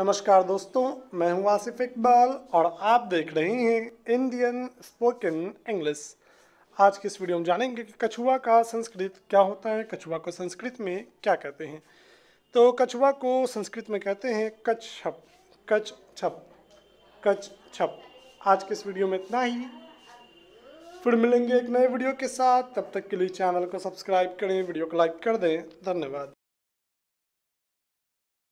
नमस्कार दोस्तों मैं हूं आसिफ इकबाल और आप देख रहे हैं इंडियन स्पोकन इंग्लिश आज के इस वीडियो में जानेंगे कि कछुआ का संस्कृत क्या होता है कछुआ को संस्कृत में क्या कहते हैं तो कछुआ को संस्कृत में कहते हैं कच छप कच छप कच छप आज के इस वीडियो में इतना ही फिर मिलेंगे एक नए वीडियो के साथ तब तक के लिए चैनल को सब्सक्राइब करें वीडियो को लाइक कर दें धन्यवाद